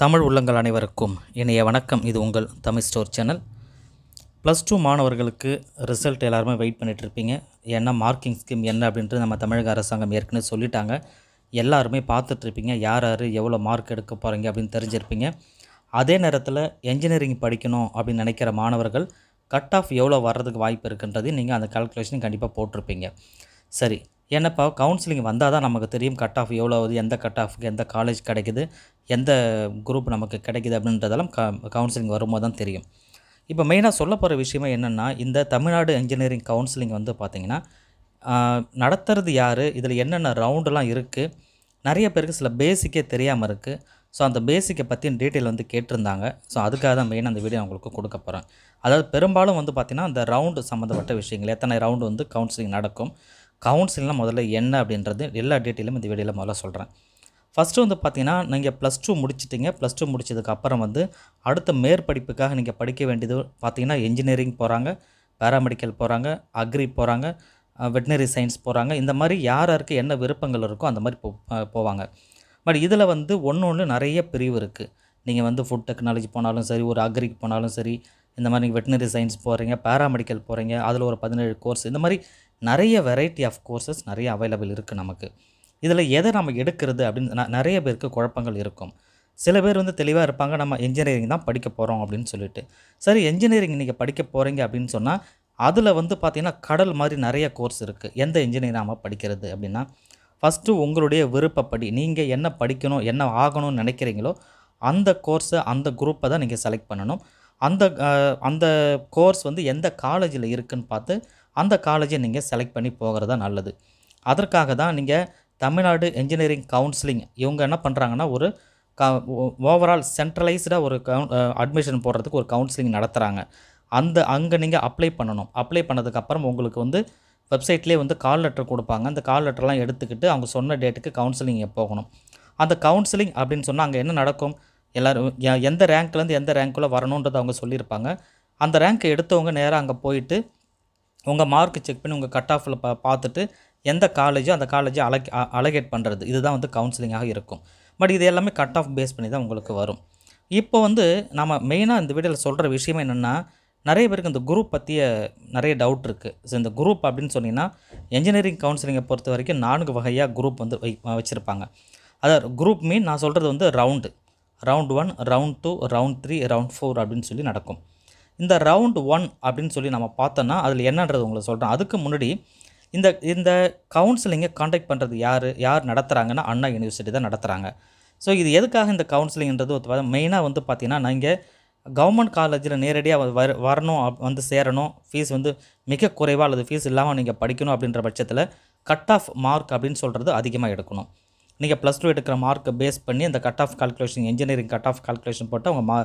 தமிழ் உள்ளங்கள் அனைவருக்கும் இணைய வணக்கம் இது உங்கள் Tamil store channel plus two மாணவர்களுக்கு ரிசல்ட் எல்லாருமே வெயிட் பண்ணிகிட்ருப்பீங்க ஏன்னா மார்க்கிங் ஸ்கீம் என்ன அப்படின்ட்டு நம்ம தமிழக அரசாங்கம் ஏற்கனவே சொல்லிட்டாங்க எல்லாருமே பார்த்துட்ருப்பீங்க யார் யார் எவ்வளோ மார்க் எடுக்க போகிறீங்க அப்படின்னு தெரிஞ்சிருப்பீங்க அதே நேரத்தில் என்ஜினியரிங் படிக்கணும் அப்படின்னு நினைக்கிற மாணவர்கள் கட் ஆஃப் எவ்வளோ வர்றதுக்கு வாய்ப்பு இருக்குன்றதையும் நீங்கள் அந்த கால்குலேஷன் கண்டிப்பாக போட்டிருப்பீங்க சரி ஏன்னாப்பா கவுன்சிலிங் வந்தால் தான் நமக்கு தெரியும் கட் ஆஃப் எவ்வளோ ஆகுது எந்த கட் ஆஃப்க்கு எந்த காலேஜ் கிடைக்குது எந்த குரூப் நமக்கு கிடைக்குது அப்படின்றதெல்லாம் க கவுன்சிலிங் வரும்போது தான் தெரியும் இப்போ மெயினாக சொல்ல போகிற விஷயமே என்னென்னா இந்த தமிழ்நாடு இன்ஜினியரிங் கவுன்சிலிங் வந்து பார்த்திங்கன்னா நடத்துறது யார் இதில் என்னென்ன ரவுண்டெலாம் இருக்குது நிறைய பேருக்கு சில பேசிக்கே தெரியாமல் இருக்குது ஸோ அந்த பேசிக்கை பற்றின டீட்டெயில் வந்து கேட்டிருந்தாங்க ஸோ அதுக்காக தான் மெயின் அந்த வீடியோ அவங்களுக்கு கொடுக்க போகிறேன் அதாவது பெரும்பாலும் வந்து பார்த்திங்கன்னா அந்த ரவுண்டு சம்மந்தப்பட்ட விஷயங்கள் எத்தனை ரவுண்டு வந்து கவுன்சிலிங் நடக்கும் கவுன்சிலிங்னா முதல்ல என்ன அப்படின்றது எல்லா டீட்டெயிலும் இந்த வீடியோவில் முதல்ல சொல்கிறேன் ஃபஸ்ட்டு வந்து பார்த்தீங்கன்னா நீங்கள் ப்ளஸ் டூ முடிச்சிட்டிங்க ப்ளஸ் டூ முடிச்சதுக்கப்புறம் வந்து அடுத்த மேற்படிப்புக்காக நீங்கள் படிக்க வேண்டியது பார்த்திங்கன்னா இன்ஜினியரிங் போகிறாங்க பேராமெடிக்கல் போகிறாங்க அக்ரி போகிறாங்க வெட்டினரி சயின்ஸ் போகிறாங்க இந்த மாதிரி யார் யாருக்கு என்ன விருப்பங்கள் இருக்கோ அந்த மாதிரி போ போவாங்க பட் இதில் வந்து ஒன்று ஒன்று நிறைய பிரிவு இருக்குது நீங்கள் வந்து ஃபுட் டெக்னாலஜி போனாலும் சரி ஒரு அக்ரிக்கு போனாலும் சரி இந்த மாதிரி நீங்கள் வெட்டினரி சயின்ஸ் போகிறீங்க பேராமெடிக்கல் போகிறீங்க அதில் ஒரு பதினேழு கோர்ஸ் இந்த மாதிரி நிறைய வெரைட்டி ஆஃப் கோர்சஸ் நிறைய அவைலபிள் இருக்குது நமக்கு இதில் எதை நம்ம எடுக்கிறது அப்படின்னு நிறைய பேருக்கு குழப்பங்கள் இருக்கும் சில பேர் வந்து தெளிவாக இருப்பாங்க நம்ம என்ஜினியரிங் தான் படிக்க போகிறோம் அப்படின்னு சொல்லிட்டு சரி என்ஜினியரிங் நீங்கள் படிக்க போகிறீங்க அப்படின்னு சொன்னால் அதில் வந்து பார்த்திங்கன்னா கடல் மாதிரி நிறைய கோர்ஸ் இருக்குது எந்த இன்ஜினியரிங் நம்ம படிக்கிறது அப்படின்னா ஃபஸ்ட்டு உங்களுடைய விருப்பப்படி நீங்கள் என்ன படிக்கணும் என்ன ஆகணும்னு நினைக்கிறீங்களோ அந்த கோர்ஸை அந்த குரூப்பை தான் நீங்கள் செலக்ட் பண்ணணும் அந்த அந்த கோர்ஸ் வந்து எந்த காலேஜில் இருக்குதுன்னு பார்த்து அந்த காலேஜை நீங்கள் செலக்ட் பண்ணி போகிறது தான் நல்லது அதற்காக தான் நீங்கள் தமிழ்நாடு இன்ஜினியரிங் கவுன்சிலிங் இவங்க என்ன பண்ணுறாங்கன்னா ஒரு க ஓவரால் சென்ட்ரலைஸ்டாக ஒரு கவு அட்மிஷன் போடுறதுக்கு ஒரு கவுன்சிலிங் நடத்துகிறாங்க அந்த அங்கே நீங்கள் அப்ளை பண்ணணும் அப்ளை பண்ணதுக்கப்புறம் உங்களுக்கு வந்து வெப்சைட்லேயே வந்து கால் லெட்டர் கொடுப்பாங்க அந்த கால் லெட்டர்லாம் எடுத்துக்கிட்டு அவங்க சொன்ன டேட்டுக்கு கவுன்சிலிங் போகணும் அந்த கவுன்சிலிங் அப்படின்னு சொன்னால் அங்கே என்ன நடக்கும் எல்லோரும் எந்த ரேங்க்லேருந்து எந்த ரேங்க்குள்ளே வரணுன்றது அவங்க சொல்லியிருப்பாங்க அந்த ரேங்க் எடுத்தவங்க நேராக அங்கே போயிட்டு உங்கள் மார்க் செக் பண்ணி உங்கள் கட் ஆஃபில் பா பார்த்துட்டு எந்த காலேஜோ அந்த காலேஜை அலக் அலகேட் பண்ணுறது இதுதான் வந்து கவுன்சிலிங்காக இருக்கும் பட் இது எல்லாமே கட் ஆஃப் பேஸ் பண்ணி தான் உங்களுக்கு வரும் இப்போ வந்து நம்ம மெயினாக இந்த வீடியோவில் சொல்கிற விஷயம் என்னென்னா நிறைய பேருக்கு இந்த குரூப் பற்றிய நிறைய டவுட் இருக்குது ஸோ இந்த குரூப் அப்படின்னு சொன்னிங்கன்னா என்ஜினியரிங் கவுன்சிலிங்கை பொறுத்த வரைக்கும் நான்கு வகையாக குரூப் வந்து வை வச்சுருப்பாங்க அதாவது குரூப் மீன் நான் சொல்கிறது வந்து round round one round two round three round four அப்படின்னு சொல்லி நடக்கும் இந்த ரவுண்ட் ஒன் அப்படின்னு சொல்லி நம்ம பார்த்தோன்னா அதில் என்னன்றது உங்களை சொல்கிறேன் அதுக்கு முன்னாடி இந்த இந்த கவுன்சிலிங்கை காண்டாக்ட் பண்ணுறது யார் யார் நடத்துகிறாங்கன்னா அண்ணா யூனிவர்சிட்டி தான் நடத்துகிறாங்க ஸோ இது எதுக்காக இந்த கவுன்சிலிங்ன்றது மெயினாக வந்து பார்த்தீங்கன்னா நீங்கள் கவர்மெண்ட் காலேஜில் நேரடியாக வர வரணும் வந்து சேரணும் ஃபீஸ் வந்து மிக குறைவாக அல்லது ஃபீஸ் இல்லாமல் நீங்கள் படிக்கணும் அப்படின்ற பட்சத்தில் கட் ஆஃப் மார்க் அப்படின்னு சொல்கிறது அதிகமாக எடுக்கணும் நீங்கள் ப்ளஸ் டூ எடுக்கிற மார்க்கை பேஸ் பண்ணி அந்த cut off calculation engineering cut off calculation போட்டு அவங்க மா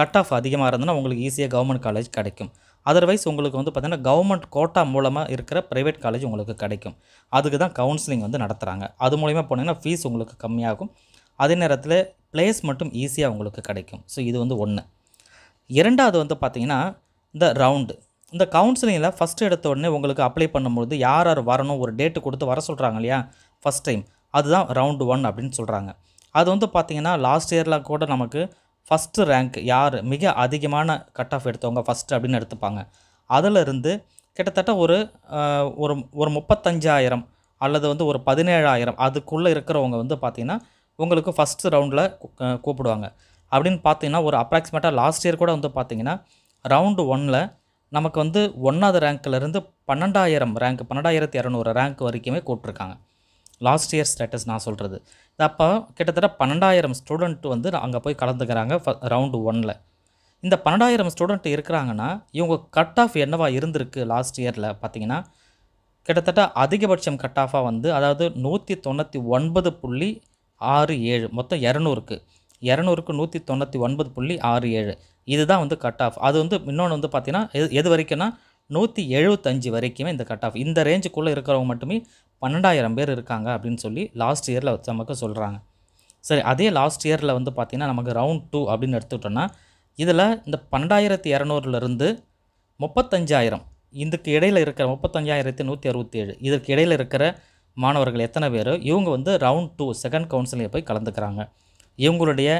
கட் ஆஃப் அதிகமாக இருந்ததுன்னா உங்களுக்கு ஈஸியாக கவர்மெண்ட் காலேஜ் கிடைக்கும் அதர்வைஸ் உங்களுக்கு வந்து பார்த்திங்கன்னா கவர்மெண்ட் கோட்டா மூலமாக இருக்கிற ப்ரைவேட் காலேஜ் உங்களுக்கு கிடைக்கும் அதுக்கு தான் கவுன்சிலிங் வந்து நடத்துகிறாங்க அது மூலிமா போனீங்கன்னா ஃபீஸ் உங்களுக்கு கம்மியாகும் அதே நேரத்தில் பிளேஸ் மட்டும் ஈஸியாக உங்களுக்கு கிடைக்கும் ஸோ இது வந்து ஒன்று இரண்டாவது வந்து பார்த்திங்கன்னா இந்த ரவுண்டு இந்த கவுன்சிலிங்கில் ஃபஸ்ட்டு எடுத்த உடனே உங்களுக்கு அப்ளை பண்ணும்போது யார் யார் வரணும் ஒரு டேட்டு கொடுத்து வர சொல்கிறாங்க இல்லையா ஃபஸ்ட் டைம் அதுதான் ரவுண்டு ஒன் அப்படின்னு சொல்கிறாங்க அது வந்து பார்த்திங்கன்னா லாஸ்ட் இயரில் கூட நமக்கு ஃபஸ்ட்டு ரேங்க் யார் மிக அதிகமான கட் ஆஃப் எடுத்தவங்க ஃபஸ்ட்டு அப்படின்னு எடுத்துப்பாங்க இருந்து கிட்டத்தட்ட ஒரு ஒரு ஒரு முப்பத்தஞ்சாயிரம் அல்லது வந்து ஒரு பதினேழாயிரம் அதுக்குள்ளே இருக்கிறவங்க வந்து பார்த்திங்கன்னா உங்களுக்கு ஃபஸ்ட்டு ரவுண்டில் கூப்பிடுவாங்க அப்படின்னு பார்த்தீங்கன்னா ஒரு அப்ராக்சிமேட்டாக லாஸ்ட் இயர் கூட வந்து பார்த்திங்கன்னா ரவுண்டு ஒனில் நமக்கு வந்து ஒன்றாவது ரேங்க்லேருந்து பன்னெண்டாயிரம் ரேங்க் பன்னெண்டாயிரத்தி இரநூறு ரேங்க் வரைக்குமே கூப்பிட்ருக்காங்க லாஸ்ட் இயர் ஸ்டேட்டஸ் நான் சொல்கிறது இது அப்போ கிட்டத்தட்ட பன்னெண்டாயிரம் ஸ்டூடெண்ட் வந்து அங்கே போய் கலந்துக்கிறாங்க ரவுண்டு ஒனில் இந்த பன்னெண்டாயிரம் ஸ்டூடெண்ட் இருக்கிறாங்கன்னா இவங்க கட் ஆஃப் என்னவா இருந்திருக்கு லாஸ்ட் இயரில் பார்த்தீங்கன்னா கிட்டத்தட்ட அதிகபட்சம் கட் ஆஃபாக வந்து அதாவது நூற்றி தொண்ணூற்றி ஒன்பது புள்ளி ஆறு ஏழு மொத்தம் இரநூறுக்கு இரநூறுக்கு நூற்றி தொண்ணூற்றி ஒன்பது புள்ளி ஆறு ஏழு இதுதான் வந்து கட் ஆஃப் அது வந்து இன்னொன்று வந்து பார்த்திங்கன்னா எது எது வரைக்கும்னா நூற்றி எழுபத்தஞ்சு வரைக்குமே இந்த கட் ஆஃப் இந்த ரேஞ்சுக்குள்ளே இருக்கிறவங்க மட்டுமே பன்னெண்டாயிரம் பேர் இருக்காங்க அப்படின்னு சொல்லி லாஸ்ட் இயரில் நமக்கு சொல்கிறாங்க சரி அதே லாஸ்ட் இயரில் வந்து பார்த்திங்கன்னா நமக்கு ரவுண்ட் டூ அப்படின்னு எடுத்துக்கிட்டோன்னா இதில் இந்த பன்னெண்டாயிரத்தி இரநூறுலேருந்து முப்பத்தஞ்சாயிரம் இதுக்கு இடையில் இருக்கிற முப்பத்தஞ்சாயிரத்தி நூற்றி அறுபத்தி ஏழு இதற்கு இடையில் இருக்கிற மாணவர்கள் எத்தனை பேர் இவங்க வந்து ரவுண்ட் டூ செகண்ட் கவுன்சிலிங்கை போய் கலந்துக்கிறாங்க இவங்களுடைய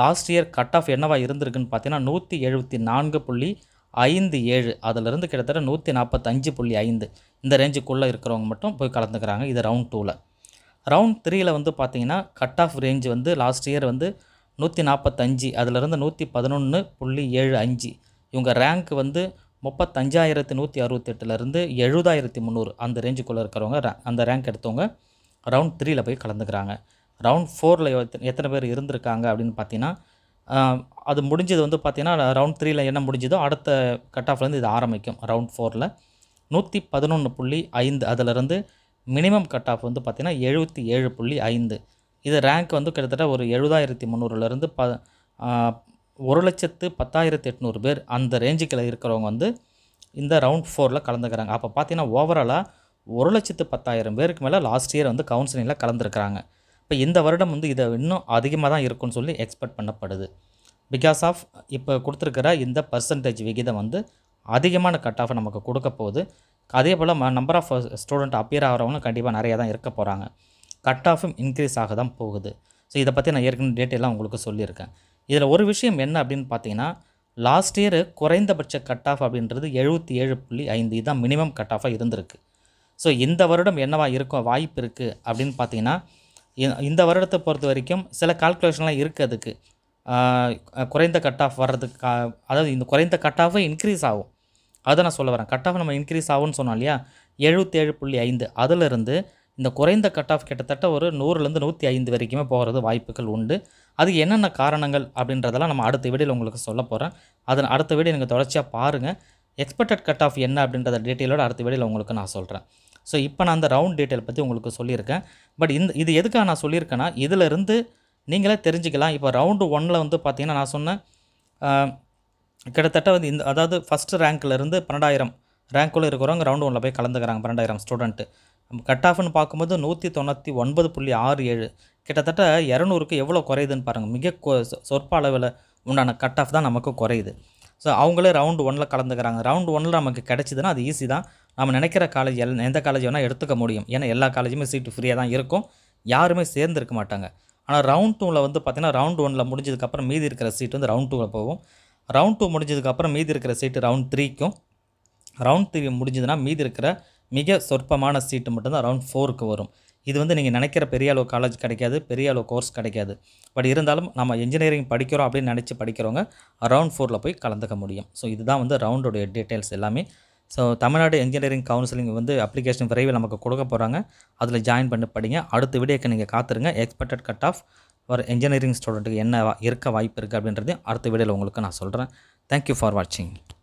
லாஸ்ட் இயர் கட் ஆஃப் என்னவாக இருந்திருக்குன்னு பார்த்தீங்கன்னா நூற்றி எழுபத்தி நான்கு புள்ளி ஐந்து ஏழு அதிலிருந்து கிட்டத்தட்ட நூற்றி நாற்பத்தஞ்சு புள்ளி ஐந்து இந்த ரேஞ்சுக்குள்ளே இருக்கிறவங்க மட்டும் போய் கலந்துக்கிறாங்க இது ரவுண்ட் டூவில் ரவுண்ட் த்ரீயில் வந்து பார்த்திங்கன்னா கட் ஆஃப் ரேஞ்ச் வந்து லாஸ்ட் இயர் வந்து நூற்றி நாற்பத்தஞ்சு அதிலிருந்து நூற்றி பதினொன்று புள்ளி ஏழு அஞ்சு இவங்க ரேங்க் வந்து முப்பத்தஞ்சாயிரத்து நூற்றி அறுபத்தெட்டுலேருந்து எழுபதாயிரத்தி முந்நூறு அந்த ரேஞ்சுக்குள்ளே இருக்கிறவங்க அந்த ரேங்க் எடுத்தவங்க ரவுண்ட் த்ரீயில் போய் கலந்துக்கிறாங்க ரவுண்ட் ஃபோரில் எத்தனை பேர் இருந்திருக்காங்க அப்படின்னு பார்த்தீங்கன்னா அது முடிஞ்சது வந்து பார்த்திங்கன்னா ரவுண்ட் த்ரீயில் என்ன முடிஞ்சதோ அடுத்த கட் ஆஃப்லேருந்து இது ஆரம்பிக்கும் ரவுண்ட் ஃபோரில் நூற்றி பதினொன்று புள்ளி ஐந்து அதிலிருந்து மினிமம் கட் ஆஃப் வந்து பார்த்திங்கன்னா எழுபத்தி ஏழு புள்ளி ஐந்து இது ரேங்க் வந்து கிட்டத்தட்ட ஒரு எழுபதாயிரத்தி முந்நூறுலேருந்து ப ஒரு லட்சத்து பத்தாயிரத்து எட்நூறு பேர் அந்த ரேஞ்சுக்கில் இருக்கிறவங்க வந்து இந்த ரவுண்ட் ஃபோரில் கலந்துக்கிறாங்க அப்போ பார்த்தீங்கன்னா ஓவராலாக ஒரு லட்சத்து பத்தாயிரம் பேருக்கு மேலே லாஸ்ட் இயர் வந்து கவுன்சிலிங்கில் கலந்துருக்கிறாங்க இப்போ இந்த வருடம் வந்து இதை இன்னும் அதிகமாக தான் இருக்கும்னு சொல்லி எக்ஸ்பெக்ட் பண்ணப்படுது பிகாஸ் ஆஃப் இப்போ கொடுத்துருக்கிற இந்த பர்சன்டேஜ் விகிதம் வந்து அதிகமான கட் ஆஃப் நமக்கு கொடுக்க போகுது அதே போல் நம்பர் ஆஃப் ஸ்டூடெண்ட் அப்பியர் ஆகிறவங்களும் கண்டிப்பாக நிறையா தான் இருக்க போகிறாங்க கட் ஆஃபும் இன்க்ரீஸ் ஆக தான் போகுது ஸோ இதை பற்றி நான் ஏற்கனவே டீட்டெயிலாக உங்களுக்கு சொல்லியிருக்கேன் இதில் ஒரு விஷயம் என்ன அப்படின்னு பார்த்தீங்கன்னா லாஸ்ட் இயர் குறைந்தபட்ச கட் ஆஃப் அப்படின்றது எழுபத்தி ஏழு புள்ளி ஐந்து இதுதான் மினிமம் கட் ஆஃபாக இருந்திருக்கு ஸோ இந்த வருடம் என்னவா இருக்கும் வாய்ப்பு இருக்குது அப்படின்னு பார்த்தீங்கன்னா இந்த வருடத்தை பொறுத்த வரைக்கும் சில கால்குலேஷன்லாம் இருக்குது அதுக்கு குறைந்த கட் ஆஃப் வர்றதுக்கு அதாவது இந்த குறைந்த கட் ஆஃபே இன்க்ரீஸ் ஆகும் அதை நான் சொல்ல வரேன் கட் ஆஃப் நம்ம இன்க்ரீஸ் ஆகும்னு சொன்னோம் இல்லையா எழுபத்தேழு புள்ளி ஐந்து அதிலிருந்து இந்த குறைந்த கட் ஆஃப் கிட்டத்தட்ட ஒரு நூறுலேருந்து நூற்றி ஐந்து வரைக்குமே போகிறது வாய்ப்புகள் உண்டு அது என்னென்ன காரணங்கள் அப்படின்றதெல்லாம் நம்ம அடுத்த வீடியோவில் உங்களுக்கு சொல்ல போகிறேன் அதன் அடுத்த வீடியோ நீங்கள் தொடர்ச்சியாக பாருங்கள் எக்ஸ்பெக்டட் கட் ஆஃப் என்ன அப்படின்றத டீட்டெயிலோட அடுத்த வீடியோவில் உங்களுக்கு நான் சொல்கிறேன் ஸோ இப்போ நான் அந்த ரவுண்ட் டீட்டெயில் பற்றி உங்களுக்கு சொல்லியிருக்கேன் பட் இந்த இது எதுக்காக நான் சொல்லியிருக்கேன்னா இதிலிருந்து நீங்களே தெரிஞ்சுக்கலாம் இப்போ ரவுண்டு ஒனில் வந்து பார்த்திங்கன்னா நான் சொன்னேன் கிட்டத்தட்ட வந்து இந்த அதாவது ஃபஸ்ட்டு ரேங்க்லேருந்து பன்னெண்டாயிரம் ரேங்க்குள்ளே இருக்கிறவங்க ரவுண்டு ஒனில் போய் கலந்துக்கிறாங்க பன்னெண்டாயிரம் ஸ்டூடெண்ட்டு கட் ஆஃப்னு பார்க்கும்போது நூற்றி தொண்ணூற்றி ஒன்பது புள்ளி ஆறு ஏழு கிட்டத்தட்ட இரநூறுக்கு எவ்வளோ குறையுதுன்னு பாருங்கள் மிக சொற்ப அளவில் உண்டான கட் ஆஃப் தான் நமக்கு குறையுது ஸோ அவங்களே ரவுண்ட் ஒன்னில் கலந்துக்கிறாங்க ரவுண்ட் ஒன்ல நமக்கு கிடச்சிதுன்னா அது ஈஸி தான் நம்ம நினைக்கிற காலேஜ் எல் எந்த காலேஜ் வேணால் எடுத்துக்க முடியும் ஏன்னா எல்லா காலேஜுமே சீட்டு ஃப்ரீயாக தான் இருக்கும் யாருமே சேர்ந்துருக்க மாட்டாங்க ஆனால் ரவுண்ட் டூவில் வந்து பார்த்திங்கன்னா ரவுண்ட் ஒனில் முடிஞ்சதுக்கப்புறம் மீதி இருக்கிற சீட்டு வந்து ரவுண்ட் டூவில் போகும் ரவுண்ட் டூ முடிஞ்சதுக்கப்புறம் மீதி இருக்கிற சீட்டு ரவுண்ட் த்ரீக்கும் ரவுண்ட் த்ரீ முடிஞ்சதுன்னா மீதி இருக்கிற மிக சொற்பமான சீட்டு மட்டும்தான் ரவுண்ட் ஃபோருக்கு வரும் இது வந்து நீங்கள் நினைக்கிற பெரிய அளவு காலேஜ் கிடைக்காது பெரிய அளவு கோர்ஸ் கிடைக்காது பட் இருந்தாலும் நம்ம இன்ஜினியரிங் படிக்கிறோம் அப்படின்னு நினச்சி படிக்கிறவங்க ரவுண்ட் ஃபோரில் போய் கலந்துக்க முடியும் ஸோ இதுதான் வந்து ரவுண்டோடைய டீட்டெயில்ஸ் எல்லாமே ஸோ தமிழ்நாடு இன்ஜினியரிங் கவுன்சிலிங் வந்து அப்ளிகேஷன் விரைவில் நமக்கு கொடுக்க போகிறாங்க அதில் ஜாயின் பண்ணி படிங்க அடுத்த வீடியோக்கு நீங்கள் காத்துருங்க எக்ஸ்பெக்டட் கட் ஆஃப் ஒரு இன்ஜினியரிங் ஸ்டூடெண்ட்டுக்கு என்ன இருக்க வாய்ப்பு இருக்குது அப்படின்றது அடுத்த வீடியோவில் உங்களுக்கு நான் சொல்கிறேன் தேங்க்யூ ஃபார் வாட்சிங்